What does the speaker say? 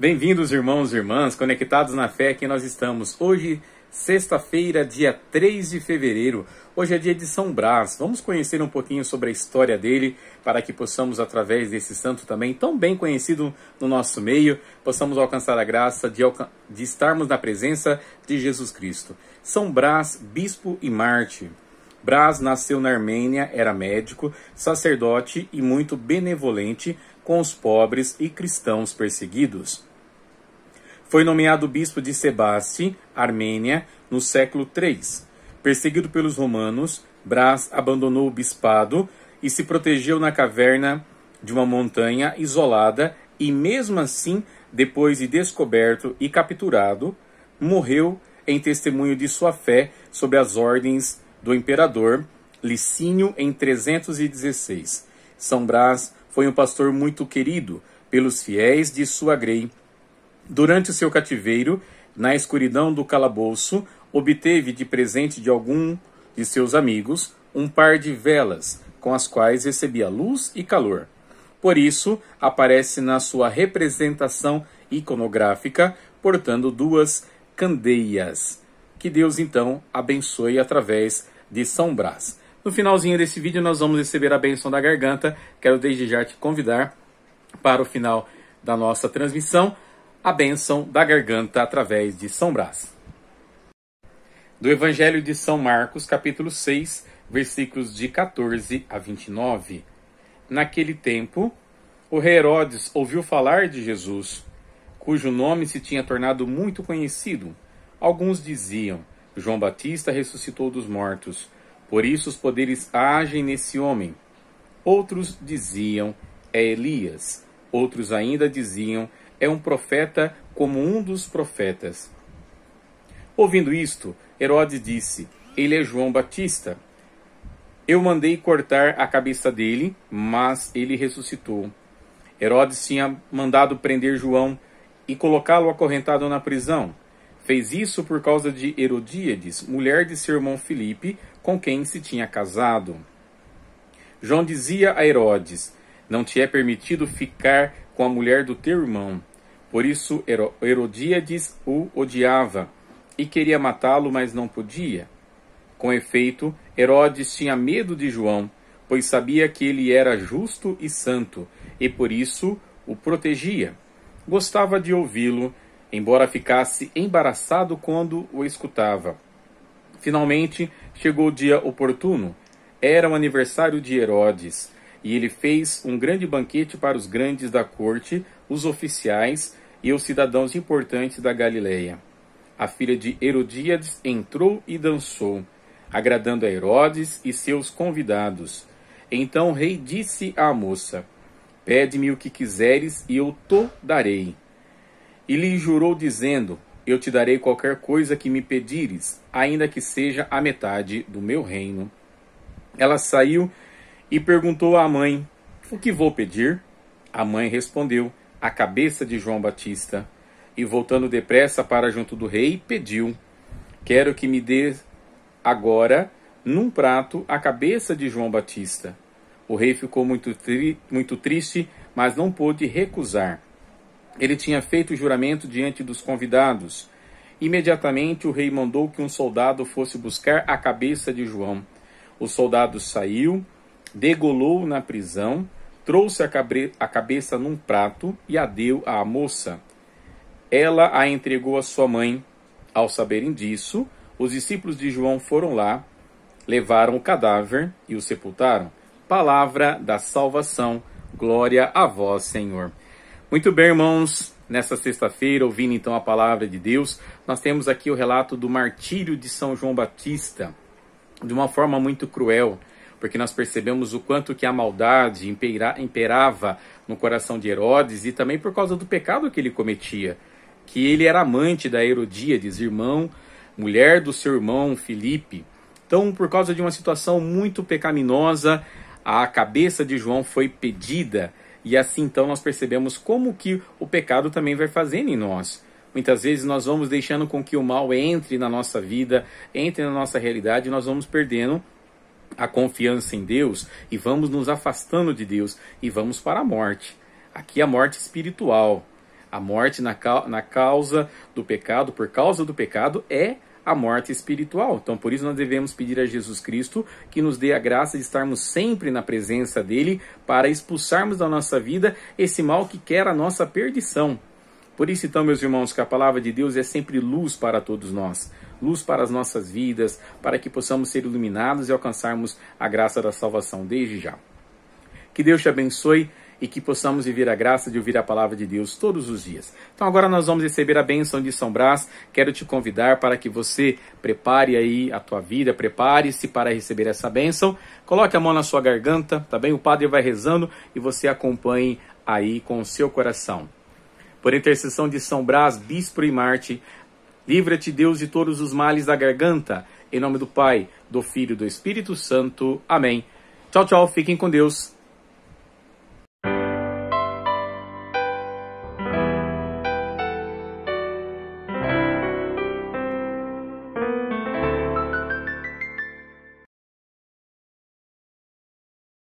Bem-vindos, irmãos e irmãs, conectados na fé que nós estamos. Hoje, sexta-feira, dia 3 de fevereiro. Hoje é dia de São Brás. Vamos conhecer um pouquinho sobre a história dele, para que possamos, através desse santo também tão bem conhecido no nosso meio, possamos alcançar a graça de, alca de estarmos na presença de Jesus Cristo. São Brás, bispo e mártir. Brás nasceu na Armênia, era médico, sacerdote e muito benevolente com os pobres e cristãos perseguidos. Foi nomeado bispo de Sebaste, Armênia, no século III. Perseguido pelos romanos, Brás abandonou o bispado e se protegeu na caverna de uma montanha isolada e mesmo assim, depois de descoberto e capturado, morreu em testemunho de sua fé sob as ordens do imperador Licínio em 316. São Brás foi um pastor muito querido pelos fiéis de sua grei Durante o seu cativeiro, na escuridão do calabouço, obteve de presente de algum de seus amigos um par de velas, com as quais recebia luz e calor. Por isso, aparece na sua representação iconográfica portando duas candeias. Que Deus então abençoe através de São Brás. No finalzinho desse vídeo, nós vamos receber a benção da garganta. Quero desde já te convidar para o final da nossa transmissão a bênção da garganta através de São Brás. Do Evangelho de São Marcos, capítulo 6, versículos de 14 a 29. Naquele tempo, o rei Herodes ouviu falar de Jesus, cujo nome se tinha tornado muito conhecido. Alguns diziam: João Batista ressuscitou dos mortos, por isso os poderes agem nesse homem. Outros diziam: É Elias. Outros ainda diziam: é um profeta como um dos profetas. Ouvindo isto, Herodes disse: Ele é João Batista. Eu mandei cortar a cabeça dele, mas ele ressuscitou. Herodes tinha mandado prender João e colocá-lo acorrentado na prisão. Fez isso por causa de Herodíades, mulher de seu irmão Filipe, com quem se tinha casado. João dizia a Herodes: Não te é permitido ficar com a mulher do teu irmão. Por isso Herodíades o odiava e queria matá-lo, mas não podia. Com efeito, Herodes tinha medo de João, pois sabia que ele era justo e santo, e por isso o protegia. Gostava de ouvi-lo, embora ficasse embaraçado quando o escutava. Finalmente chegou o dia oportuno. Era o aniversário de Herodes, e ele fez um grande banquete para os grandes da corte, os oficiais e os cidadãos importantes da Galileia. A filha de Herodíades entrou e dançou, agradando a Herodes e seus convidados. Então o rei disse à moça: Pede-me o que quiseres e eu te darei. E lhe jurou, dizendo: Eu te darei qualquer coisa que me pedires, ainda que seja a metade do meu reino. Ela saiu e perguntou à mãe: O que vou pedir? A mãe respondeu: a cabeça de João Batista e, voltando depressa para junto do rei, pediu: Quero que me dê agora, num prato, a cabeça de João Batista. O rei ficou muito, tri muito triste, mas não pôde recusar. Ele tinha feito o juramento diante dos convidados. Imediatamente o rei mandou que um soldado fosse buscar a cabeça de João. O soldado saiu, degolou na prisão trouxe a, cabre, a cabeça num prato e a deu à moça. Ela a entregou à sua mãe. Ao saberem disso, os discípulos de João foram lá, levaram o cadáver e o sepultaram. Palavra da salvação, glória a vós, Senhor. Muito bem, irmãos, nessa sexta-feira, ouvindo então a palavra de Deus, nós temos aqui o relato do martírio de São João Batista, de uma forma muito cruel porque nós percebemos o quanto que a maldade imperava no coração de Herodes e também por causa do pecado que ele cometia, que ele era amante da Herodíades, irmão, mulher do seu irmão Filipe. Então, por causa de uma situação muito pecaminosa, a cabeça de João foi pedida e assim então nós percebemos como que o pecado também vai fazendo em nós. Muitas vezes nós vamos deixando com que o mal entre na nossa vida, entre na nossa realidade, e nós vamos perdendo a confiança em Deus e vamos nos afastando de Deus e vamos para a morte. Aqui a morte espiritual. A morte na, na causa do pecado, por causa do pecado, é a morte espiritual. Então, por isso, nós devemos pedir a Jesus Cristo que nos dê a graça de estarmos sempre na presença dele para expulsarmos da nossa vida esse mal que quer a nossa perdição. Por isso, então, meus irmãos, que a palavra de Deus é sempre luz para todos nós luz para as nossas vidas, para que possamos ser iluminados e alcançarmos a graça da salvação desde já. Que Deus te abençoe e que possamos viver a graça de ouvir a palavra de Deus todos os dias. Então agora nós vamos receber a bênção de São Brás. Quero te convidar para que você prepare aí a tua vida, prepare-se para receber essa bênção. Coloque a mão na sua garganta, tá bem? O padre vai rezando e você acompanhe aí com o seu coração. Por intercessão de São Brás, bispo e Marte, Livra-te, Deus, de todos os males da garganta. Em nome do Pai, do Filho e do Espírito Santo. Amém. Tchau, tchau. Fiquem com Deus.